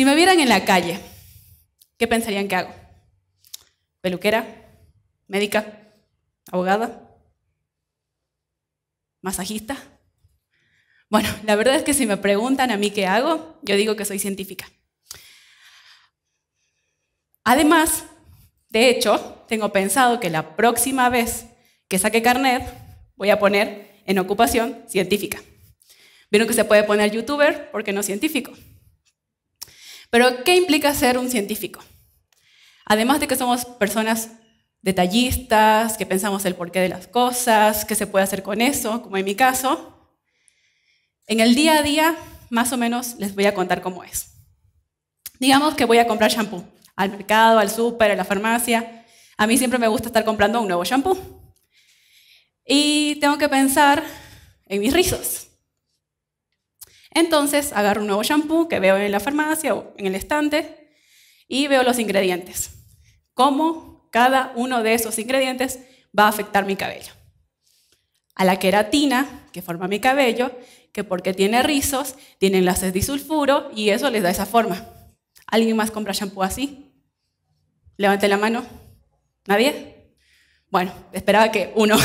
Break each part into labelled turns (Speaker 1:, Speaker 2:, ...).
Speaker 1: Si me vieran en la calle, ¿qué pensarían que hago? ¿Peluquera? ¿Médica? ¿Abogada? ¿Masajista? Bueno, la verdad es que si me preguntan a mí qué hago, yo digo que soy científica. Además, de hecho, tengo pensado que la próxima vez que saque carnet, voy a poner en ocupación científica. Vieron que se puede poner youtuber porque no científico. Pero, ¿qué implica ser un científico? Además de que somos personas detallistas, que pensamos el porqué de las cosas, qué se puede hacer con eso, como en mi caso, en el día a día, más o menos, les voy a contar cómo es. Digamos que voy a comprar shampoo al mercado, al súper, a la farmacia. A mí siempre me gusta estar comprando un nuevo shampoo. Y tengo que pensar en mis rizos. Entonces agarro un nuevo shampoo que veo en la farmacia o en el estante y veo los ingredientes. Cómo cada uno de esos ingredientes va a afectar mi cabello. A la queratina que forma mi cabello, que porque tiene rizos, tiene enlaces disulfuro y eso les da esa forma. ¿Alguien más compra shampoo así? Levante la mano. ¿Nadie? Bueno, esperaba que uno.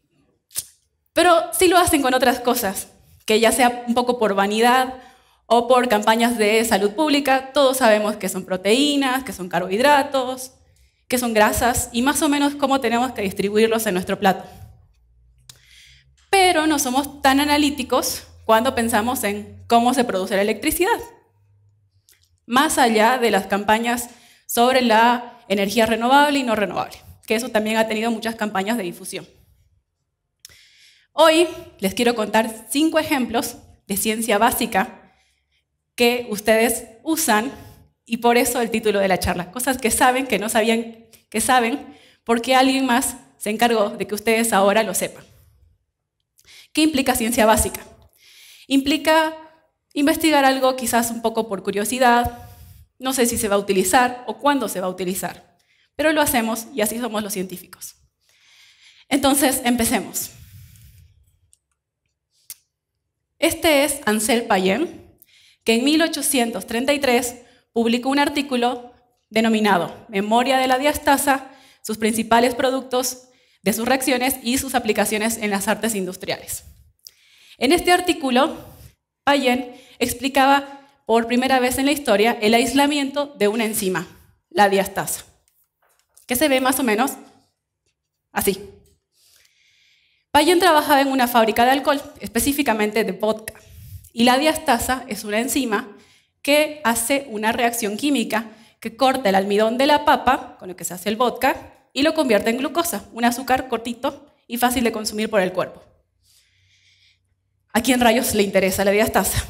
Speaker 1: Pero sí lo hacen con otras cosas que ya sea un poco por vanidad o por campañas de salud pública, todos sabemos que son proteínas, que son carbohidratos, que son grasas y más o menos cómo tenemos que distribuirlos en nuestro plato. Pero no somos tan analíticos cuando pensamos en cómo se produce la electricidad. Más allá de las campañas sobre la energía renovable y no renovable, que eso también ha tenido muchas campañas de difusión. Hoy les quiero contar cinco ejemplos de ciencia básica que ustedes usan y por eso el título de la charla, cosas que saben, que no sabían que saben, porque alguien más se encargó de que ustedes ahora lo sepan. ¿Qué implica ciencia básica? Implica investigar algo quizás un poco por curiosidad, no sé si se va a utilizar o cuándo se va a utilizar, pero lo hacemos y así somos los científicos. Entonces, empecemos. Este es Ansel Payen, que en 1833 publicó un artículo denominado Memoria de la diastasa, sus principales productos de sus reacciones y sus aplicaciones en las artes industriales. En este artículo, Payen explicaba por primera vez en la historia el aislamiento de una enzima, la diastasa, que se ve más o menos así. Payen trabajaba en una fábrica de alcohol, específicamente de vodka, y la diastasa es una enzima que hace una reacción química que corta el almidón de la papa, con lo que se hace el vodka, y lo convierte en glucosa, un azúcar cortito y fácil de consumir por el cuerpo. ¿A quién rayos le interesa la diastasa?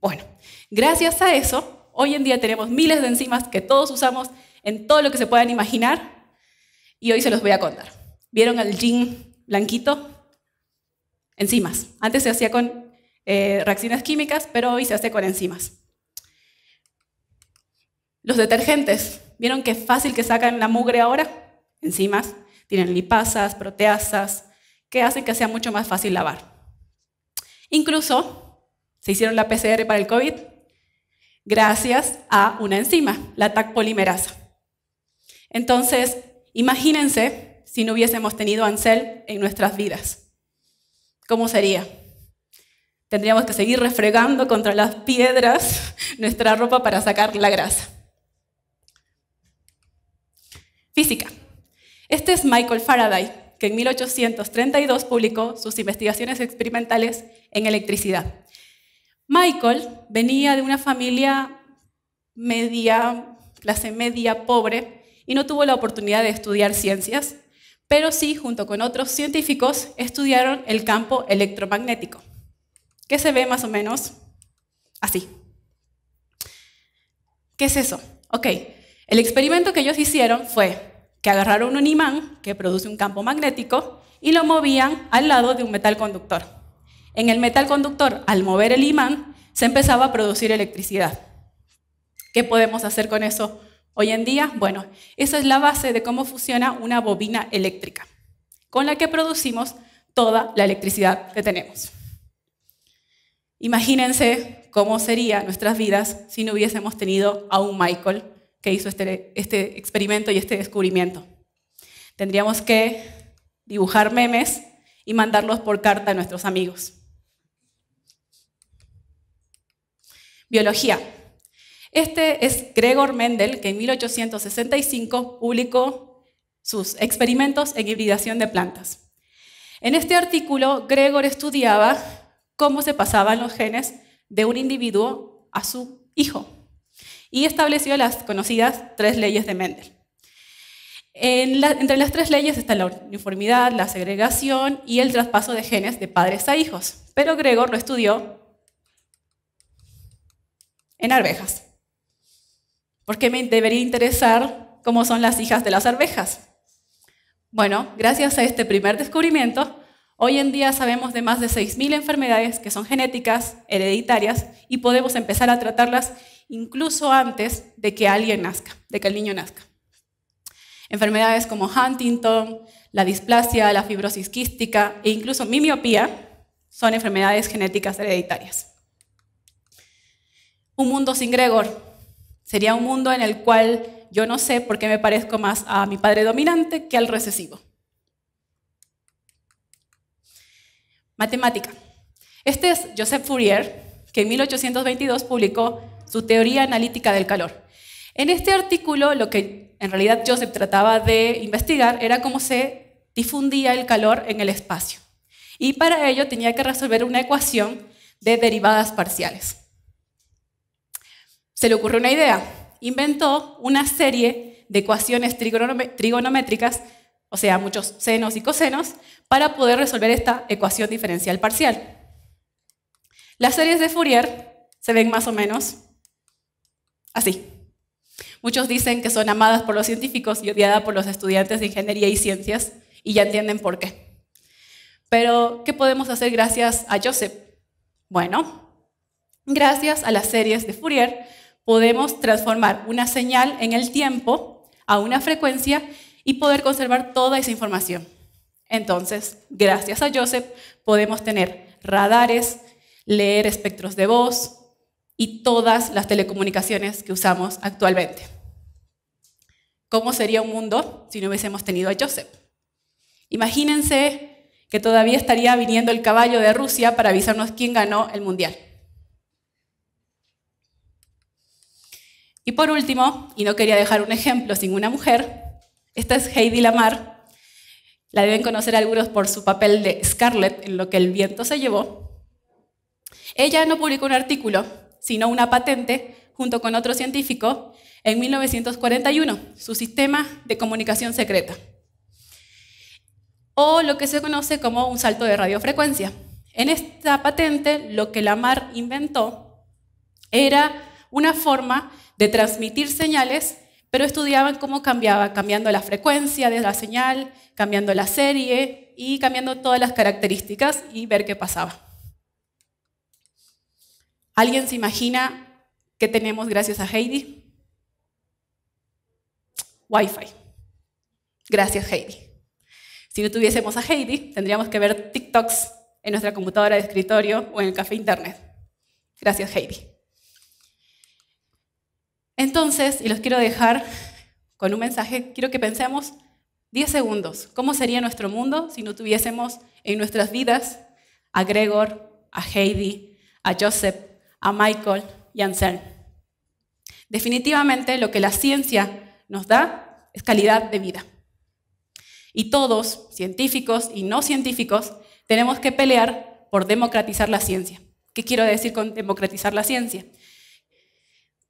Speaker 1: Bueno, gracias a eso, hoy en día tenemos miles de enzimas que todos usamos en todo lo que se puedan imaginar y hoy se los voy a contar. ¿Vieron al gin blanquito, enzimas. Antes se hacía con eh, reacciones químicas, pero hoy se hace con enzimas. Los detergentes, ¿vieron qué fácil que sacan la mugre ahora? Enzimas, tienen lipasas, proteasas, que hacen que sea mucho más fácil lavar. Incluso se hicieron la PCR para el COVID gracias a una enzima, la TAC polimerasa. Entonces, imagínense si no hubiésemos tenido a Ansel en nuestras vidas? ¿Cómo sería? Tendríamos que seguir refregando contra las piedras nuestra ropa para sacar la grasa. Física. Este es Michael Faraday, que en 1832 publicó sus investigaciones experimentales en electricidad. Michael venía de una familia media, clase media, pobre, y no tuvo la oportunidad de estudiar ciencias, pero sí, junto con otros científicos, estudiaron el campo electromagnético, que se ve más o menos así. ¿Qué es eso? Ok, el experimento que ellos hicieron fue que agarraron un imán que produce un campo magnético y lo movían al lado de un metal conductor. En el metal conductor, al mover el imán, se empezaba a producir electricidad. ¿Qué podemos hacer con eso Hoy en día, bueno, esa es la base de cómo funciona una bobina eléctrica, con la que producimos toda la electricidad que tenemos. Imagínense cómo serían nuestras vidas si no hubiésemos tenido a un Michael que hizo este, este experimento y este descubrimiento. Tendríamos que dibujar memes y mandarlos por carta a nuestros amigos. Biología. Este es Gregor Mendel, que en 1865 publicó sus experimentos en hibridación de plantas. En este artículo, Gregor estudiaba cómo se pasaban los genes de un individuo a su hijo y estableció las conocidas tres leyes de Mendel. entre las tres leyes están la uniformidad, la segregación y el traspaso de genes de padres a hijos, pero Gregor lo estudió en arvejas. ¿Por qué me debería interesar cómo son las hijas de las arvejas. Bueno, gracias a este primer descubrimiento, hoy en día sabemos de más de 6.000 enfermedades que son genéticas, hereditarias, y podemos empezar a tratarlas incluso antes de que alguien nazca, de que el niño nazca. Enfermedades como Huntington, la displasia, la fibrosis quística e incluso mi miopía son enfermedades genéticas hereditarias. Un mundo sin Gregor, Sería un mundo en el cual yo no sé por qué me parezco más a mi padre dominante que al recesivo. Matemática. Este es Joseph Fourier, que en 1822 publicó su teoría analítica del calor. En este artículo lo que en realidad Joseph trataba de investigar era cómo se difundía el calor en el espacio. Y para ello tenía que resolver una ecuación de derivadas parciales se le ocurrió una idea. Inventó una serie de ecuaciones trigonométricas, o sea, muchos senos y cosenos, para poder resolver esta ecuación diferencial parcial. Las series de Fourier se ven más o menos así. Muchos dicen que son amadas por los científicos y odiadas por los estudiantes de ingeniería y ciencias, y ya entienden por qué. Pero, ¿qué podemos hacer gracias a Joseph? Bueno, gracias a las series de Fourier, podemos transformar una señal en el tiempo a una frecuencia y poder conservar toda esa información. Entonces, gracias a Joseph, podemos tener radares, leer espectros de voz y todas las telecomunicaciones que usamos actualmente. ¿Cómo sería un mundo si no hubiésemos tenido a Joseph? Imagínense que todavía estaría viniendo el caballo de Rusia para avisarnos quién ganó el mundial. Y por último, y no quería dejar un ejemplo sin una mujer, esta es Heidi Lamar. La deben conocer algunos por su papel de Scarlett en lo que el viento se llevó. Ella no publicó un artículo, sino una patente junto con otro científico en 1941, su sistema de comunicación secreta, o lo que se conoce como un salto de radiofrecuencia. En esta patente lo que Lamar inventó era una forma de transmitir señales, pero estudiaban cómo cambiaba, cambiando la frecuencia de la señal, cambiando la serie y cambiando todas las características y ver qué pasaba. ¿Alguien se imagina qué tenemos gracias a Heidi? Wi-Fi. Gracias Heidi. Si no tuviésemos a Heidi, tendríamos que ver TikToks en nuestra computadora de escritorio o en el café internet. Gracias Heidi. Entonces, y los quiero dejar con un mensaje, quiero que pensemos 10 segundos, ¿cómo sería nuestro mundo si no tuviésemos en nuestras vidas a Gregor, a Heidi, a Joseph, a Michael y a Anselm? Definitivamente lo que la ciencia nos da es calidad de vida. Y todos, científicos y no científicos, tenemos que pelear por democratizar la ciencia. ¿Qué quiero decir con democratizar la ciencia?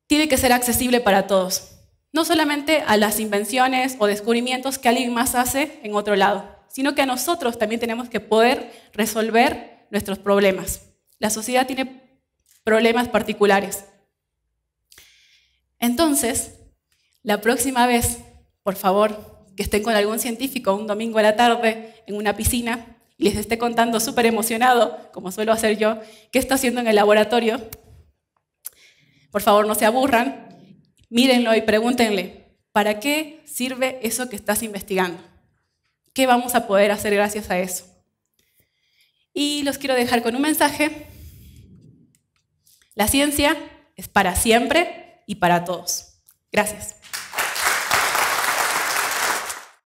Speaker 1: tiene que ser accesible para todos, no solamente a las invenciones o descubrimientos que alguien más hace en otro lado, sino que a nosotros también tenemos que poder resolver nuestros problemas. La sociedad tiene problemas particulares. Entonces, la próxima vez, por favor, que estén con algún científico un domingo a la tarde en una piscina y les esté contando súper emocionado, como suelo hacer yo, qué está haciendo en el laboratorio, por favor, no se aburran, mírenlo y pregúntenle, ¿para qué sirve eso que estás investigando? ¿Qué vamos a poder hacer gracias a eso? Y los quiero dejar con un mensaje. La ciencia es para siempre y para todos. Gracias.